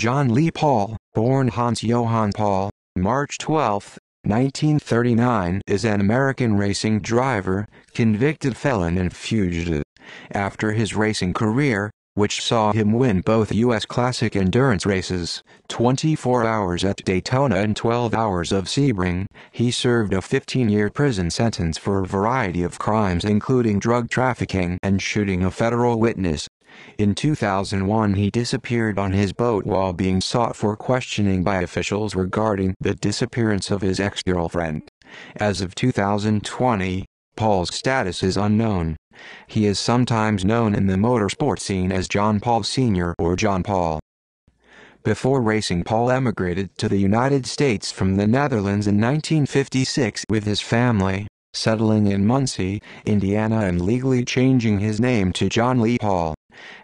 John Lee Paul, born Hans Johann Paul, March 12, 1939 is an American racing driver, convicted felon and fugitive. After his racing career, which saw him win both U.S. Classic endurance races, 24 hours at Daytona and 12 hours of Sebring, he served a 15-year prison sentence for a variety of crimes including drug trafficking and shooting a federal witness. In 2001 he disappeared on his boat while being sought for questioning by officials regarding the disappearance of his ex-girlfriend. As of 2020, Paul's status is unknown. He is sometimes known in the motorsport scene as John Paul Sr. or John Paul. Before racing Paul emigrated to the United States from the Netherlands in 1956 with his family, settling in Muncie, Indiana and legally changing his name to John Lee Paul.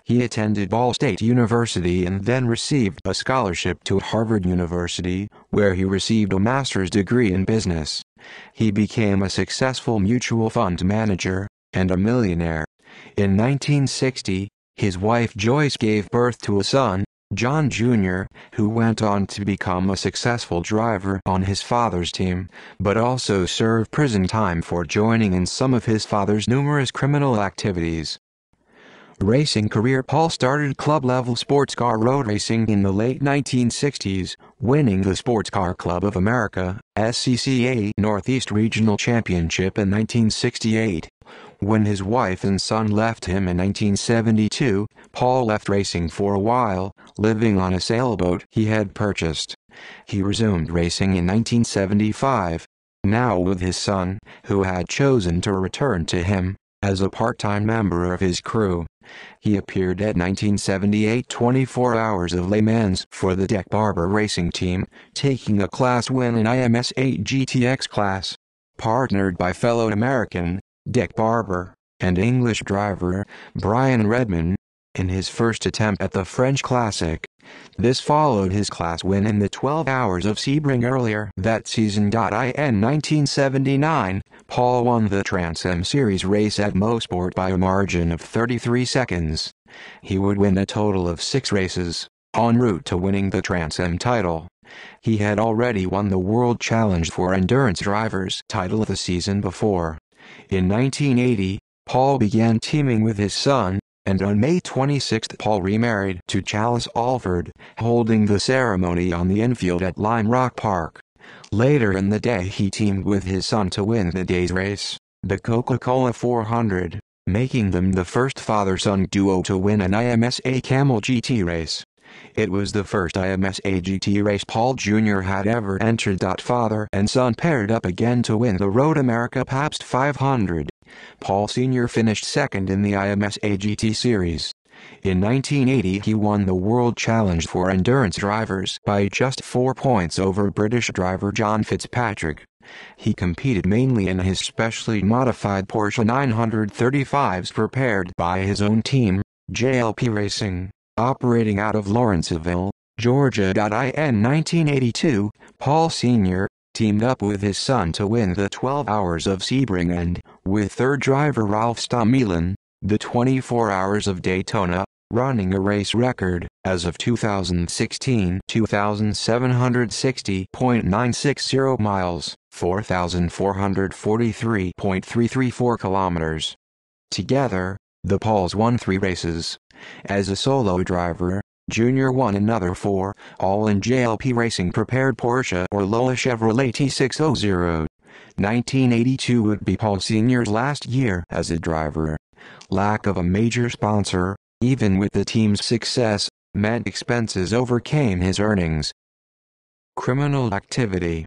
He attended Ball State University and then received a scholarship to Harvard University, where he received a master's degree in business. He became a successful mutual fund manager and a millionaire. In 1960, his wife Joyce gave birth to a son, John Jr., who went on to become a successful driver on his father's team, but also served prison time for joining in some of his father's numerous criminal activities. Racing career Paul started club-level sports car road racing in the late 1960s, winning the Sports Car Club of America SCCA Northeast Regional Championship in 1968. When his wife and son left him in 1972, Paul left racing for a while, living on a sailboat he had purchased. He resumed racing in 1975. Now with his son, who had chosen to return to him, as a part-time member of his crew. He appeared at 1978 24 Hours of Le Mans for the Deck Barber Racing Team, taking a class win in IMS 8 GTX class. Partnered by fellow American, Dick Barber, and English driver, Brian Redman, in his first attempt at the French Classic, this followed his class win in the 12 hours of Sebring earlier that season. In 1979, Paul won the Transam Series race at Mosport by a margin of 33 seconds. He would win a total of six races, en route to winning the Transam title. He had already won the World Challenge for Endurance Drivers title the season before. In 1980, Paul began teaming with his son, and on May 26 Paul remarried to Chalice Alford, holding the ceremony on the infield at Lime Rock Park. Later in the day he teamed with his son to win the day's race, the Coca-Cola 400, making them the first father-son duo to win an IMSA Camel GT race. It was the first IMSA GT race Paul Jr. had ever entered. Father and son paired up again to win the Road America Pabst 500. Paul Sr. finished second in the IMS AGT series. In 1980 he won the World Challenge for Endurance Drivers by just four points over British driver John Fitzpatrick. He competed mainly in his specially modified Porsche 935s prepared by his own team, JLP Racing, operating out of Lawrenceville, Georgia. In 1982, Paul Sr. teamed up with his son to win the 12 Hours of Sebring and with third driver Ralph Stommelen, the 24 Hours of Daytona, running a race record, as of 2016, 2,760.960 miles, 4,443.334 kilometers. Together, the Pauls won three races. As a solo driver, Junior won another four, all in JLP Racing prepared Porsche or Lola Chevrolet T600. 1982 would be Paul Sr.'s last year as a driver. Lack of a major sponsor, even with the team's success, meant expenses overcame his earnings. Criminal activity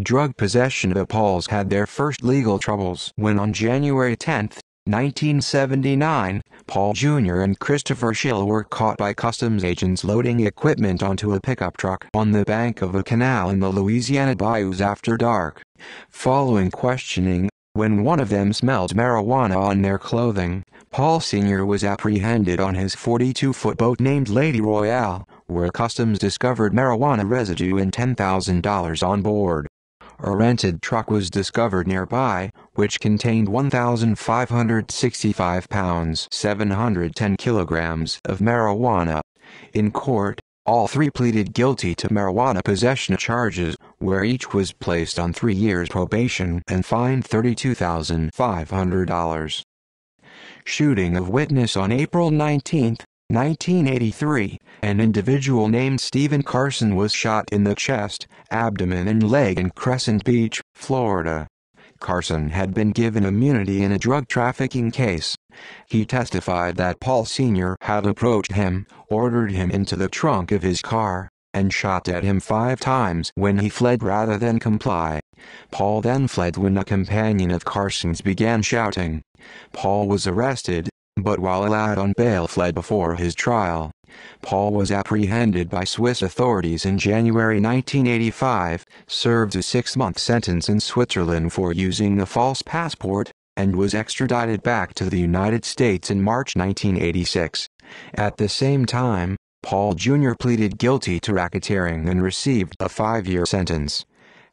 Drug possession The Pauls had their first legal troubles when on January 10, 1979, Paul Jr. and Christopher Schill were caught by customs agents loading equipment onto a pickup truck on the bank of a canal in the Louisiana bayous after dark. Following questioning, when one of them smelled marijuana on their clothing, Paul Sr. was apprehended on his 42-foot boat named Lady Royale, where customs discovered marijuana residue and $10,000 on board. A rented truck was discovered nearby, which contained 1,565 pounds 710 kilograms of marijuana. In court, all three pleaded guilty to marijuana possession charges, where each was placed on three years probation and fined $32,500. Shooting of witness on April 19, 1983, an individual named Stephen Carson was shot in the chest, abdomen and leg in Crescent Beach, Florida. Carson had been given immunity in a drug trafficking case. He testified that Paul Sr. had approached him, ordered him into the trunk of his car, and shot at him five times when he fled rather than comply. Paul then fled when a companion of Carson's began shouting. Paul was arrested, but while allowed on bail fled before his trial. Paul was apprehended by Swiss authorities in January 1985, served a six-month sentence in Switzerland for using a false passport, and was extradited back to the United States in March 1986. At the same time, Paul Jr. pleaded guilty to racketeering and received a five-year sentence.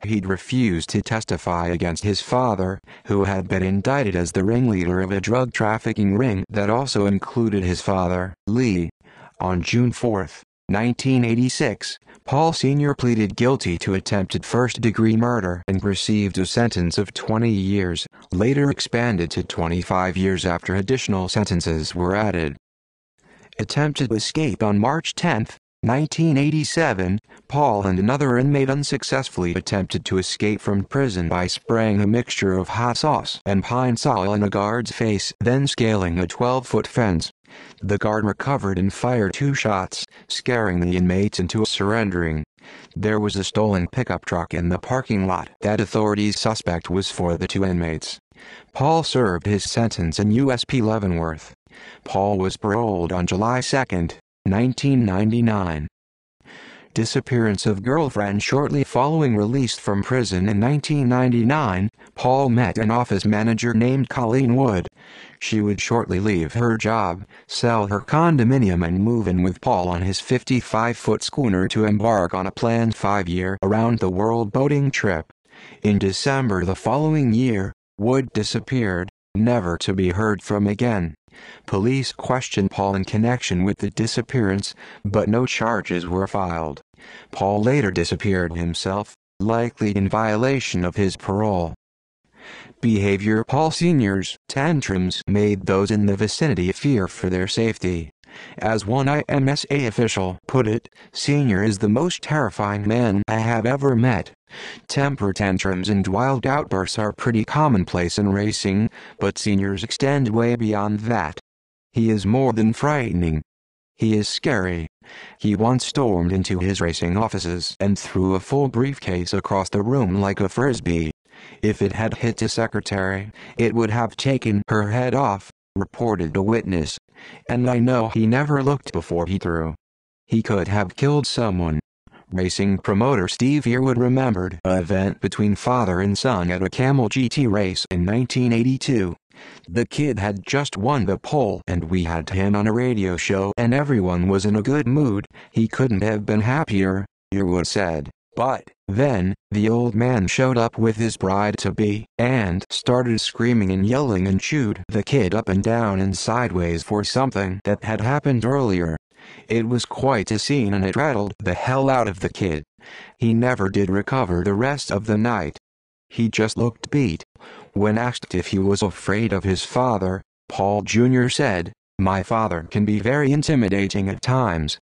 He'd refused to testify against his father, who had been indicted as the ringleader of a drug trafficking ring that also included his father, Lee. On June 4, 1986, Paul Sr. pleaded guilty to attempted first-degree murder and received a sentence of 20 years, later expanded to 25 years after additional sentences were added attempted escape on March 10, 1987, Paul and another inmate unsuccessfully attempted to escape from prison by spraying a mixture of hot sauce and pine sol on a guard's face, then scaling a 12-foot fence. The guard recovered and fired two shots, scaring the inmates into surrendering. There was a stolen pickup truck in the parking lot that authorities suspect was for the two inmates. Paul served his sentence in USP Leavenworth. Paul was paroled on July 2, 1999. Disappearance of girlfriend Shortly following release from prison in 1999, Paul met an office manager named Colleen Wood. She would shortly leave her job, sell her condominium and move in with Paul on his 55-foot schooner to embark on a planned five-year around-the-world boating trip. In December the following year, Wood disappeared, never to be heard from again. Police questioned Paul in connection with the disappearance, but no charges were filed. Paul later disappeared himself, likely in violation of his parole. Behavior Paul Sr.'s tantrums made those in the vicinity fear for their safety. As one IMSA official put it, Senior is the most terrifying man I have ever met. Temper tantrums and wild outbursts are pretty commonplace in racing, but Senior's extend way beyond that. He is more than frightening. He is scary. He once stormed into his racing offices and threw a full briefcase across the room like a frisbee. If it had hit a secretary, it would have taken her head off reported a witness, and I know he never looked before he threw. He could have killed someone. Racing promoter Steve Earwood remembered an event between father and son at a Camel GT race in 1982. The kid had just won the pole and we had him on a radio show and everyone was in a good mood, he couldn't have been happier, Earwood said. But then, the old man showed up with his bride to be and started screaming and yelling and chewed the kid up and down and sideways for something that had happened earlier. It was quite a scene and it rattled the hell out of the kid. He never did recover the rest of the night. He just looked beat. When asked if he was afraid of his father, Paul Jr. said, My father can be very intimidating at times,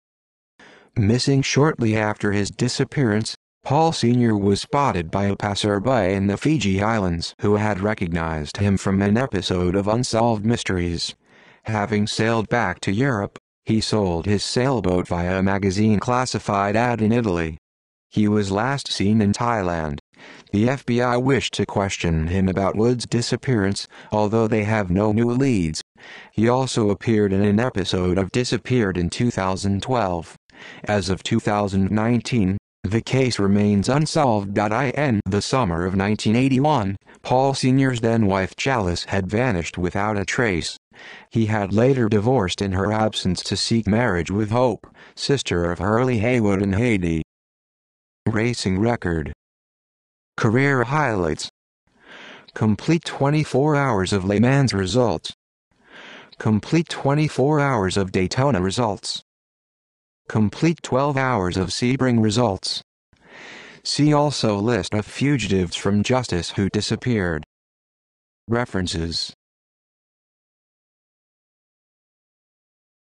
Missing shortly after his disappearance, Paul Sr. was spotted by a passerby in the Fiji Islands who had recognized him from an episode of Unsolved Mysteries. Having sailed back to Europe, he sold his sailboat via a magazine classified ad in Italy. He was last seen in Thailand. The FBI wished to question him about Wood's disappearance, although they have no new leads. He also appeared in an episode of Disappeared in 2012. As of 2019, the case remains unsolved. In the summer of 1981, Paul Sr.'s then wife Chalice had vanished without a trace. He had later divorced in her absence to seek marriage with Hope, sister of Hurley Haywood in Haiti. Racing record. Career highlights. Complete 24 hours of Le Mans results. Complete 24 hours of Daytona results. Complete 12 hours of Sebring results. See also list of fugitives from justice who disappeared. References